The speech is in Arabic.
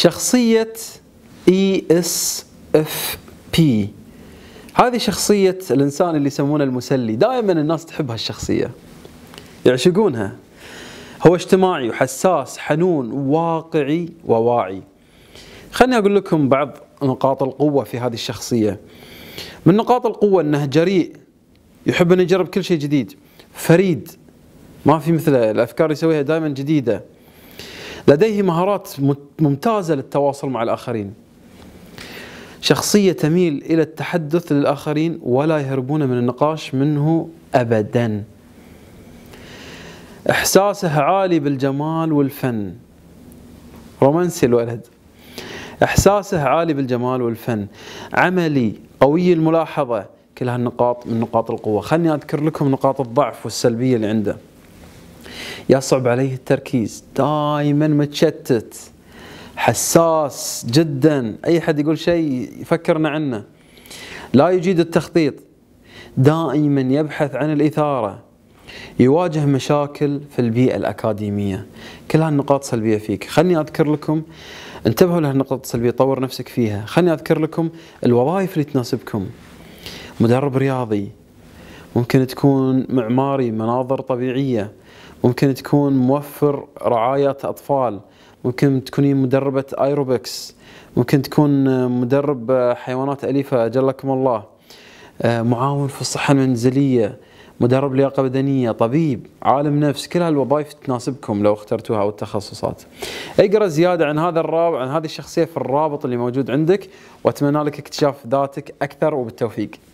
شخصية اي اس اف بي هذه شخصية الإنسان اللي يسمونه المسلي دائما الناس تحب هالشخصية يعشقونها هو اجتماعي وحساس حنون واقعي وواعي خليني أقول لكم بعض نقاط القوة في هذه الشخصية من نقاط القوة أنه جريء يحب أن يجرب كل شيء جديد فريد ما في مثله الأفكار يسويها دائما جديدة لديه مهارات ممتازة للتواصل مع الآخرين شخصية تميل إلى التحدث للآخرين ولا يهربون من النقاش منه أبدا إحساسه عالي بالجمال والفن رومانسي الولد إحساسه عالي بالجمال والفن عملي قوي الملاحظة كل هالنقاط من نقاط القوة خلني أذكر لكم نقاط الضعف والسلبية اللي عنده يصعب عليه التركيز دائما متشتت حساس جدا اي حد يقول شيء يفكرنا عنه لا يجيد التخطيط دائما يبحث عن الاثاره يواجه مشاكل في البيئه الاكاديميه كل هالنقاط سلبيه فيك خلني اذكر لكم انتبهوا لهالنقاط السلبيه طور نفسك فيها خلني اذكر لكم الوظائف اللي تناسبكم مدرب رياضي ممكن تكون معماري مناظر طبيعيه ممكن تكون موفر رعاية أطفال ممكن تكونين مدربة ايروبكس ممكن تكون مدرب حيوانات أليفة أجلكم الله آه، معاون في الصحة المنزلية مدرب لياقة بدنية طبيب عالم نفس كل هالوظائف تناسبكم لو اخترتوها أو التخصصات اقرأ زيادة عن هذا الرابع عن هذه الشخصية في الرابط اللي موجود عندك وأتمنى لك اكتشاف ذاتك أكثر وبالتوفيق